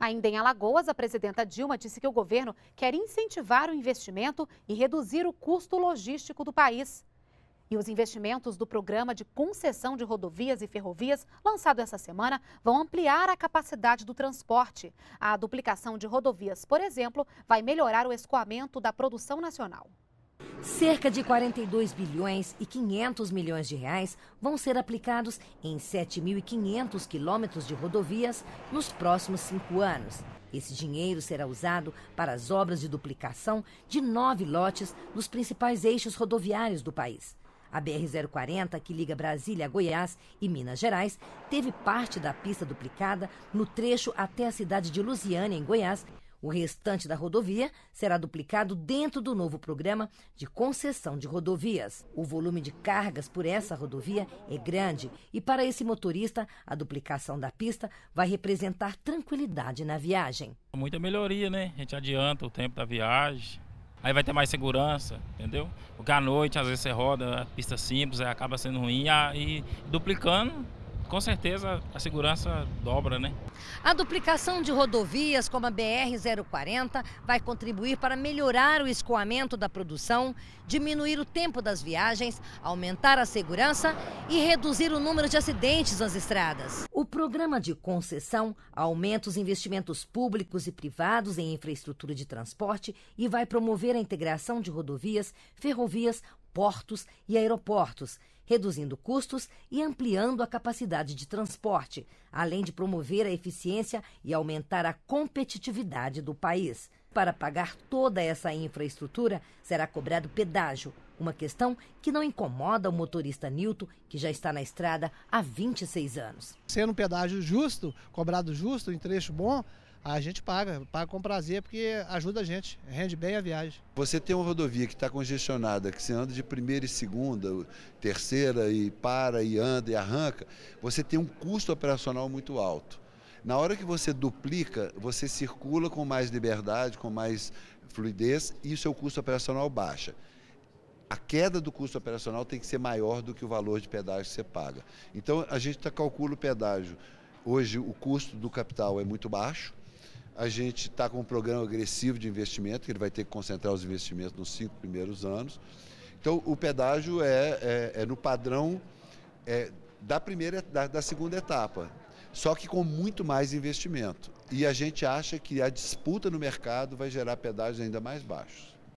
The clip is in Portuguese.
Ainda em Alagoas, a presidenta Dilma disse que o governo quer incentivar o investimento e reduzir o custo logístico do país. E os investimentos do programa de concessão de rodovias e ferrovias, lançado essa semana, vão ampliar a capacidade do transporte. A duplicação de rodovias, por exemplo, vai melhorar o escoamento da produção nacional. Cerca de 42 bilhões e 500 milhões de reais vão ser aplicados em 7.500 quilômetros de rodovias nos próximos cinco anos. Esse dinheiro será usado para as obras de duplicação de nove lotes nos principais eixos rodoviários do país. A BR-040, que liga Brasília a Goiás e Minas Gerais, teve parte da pista duplicada no trecho até a cidade de Lusiânia, em Goiás, o restante da rodovia será duplicado dentro do novo programa de concessão de rodovias. O volume de cargas por essa rodovia é grande e, para esse motorista, a duplicação da pista vai representar tranquilidade na viagem. Muita melhoria, né? A gente adianta o tempo da viagem. Aí vai ter mais segurança, entendeu? Porque à noite, às vezes, você roda a pista é simples, acaba sendo ruim e duplicando com certeza a segurança dobra, né? A duplicação de rodovias como a BR-040 vai contribuir para melhorar o escoamento da produção, diminuir o tempo das viagens, aumentar a segurança e reduzir o número de acidentes nas estradas. O programa de concessão aumenta os investimentos públicos e privados em infraestrutura de transporte e vai promover a integração de rodovias, ferrovias, portos e aeroportos reduzindo custos e ampliando a capacidade de transporte, além de promover a eficiência e aumentar a competitividade do país. Para pagar toda essa infraestrutura, será cobrado pedágio, uma questão que não incomoda o motorista Nilton, que já está na estrada há 26 anos. Sendo um pedágio justo, cobrado justo, em trecho bom, a gente paga, paga com prazer porque ajuda a gente, rende bem a viagem. Você tem uma rodovia que está congestionada, que você anda de primeira e segunda, terceira e para e anda e arranca, você tem um custo operacional muito alto. Na hora que você duplica, você circula com mais liberdade, com mais fluidez e o seu custo operacional baixa a queda do custo operacional tem que ser maior do que o valor de pedágio que você paga. Então, a gente tá, calcula o pedágio. Hoje, o custo do capital é muito baixo, a gente está com um programa agressivo de investimento, que ele vai ter que concentrar os investimentos nos cinco primeiros anos. Então, o pedágio é, é, é no padrão é, da primeira da, da, segunda etapa, só que com muito mais investimento. E a gente acha que a disputa no mercado vai gerar pedágios ainda mais baixos.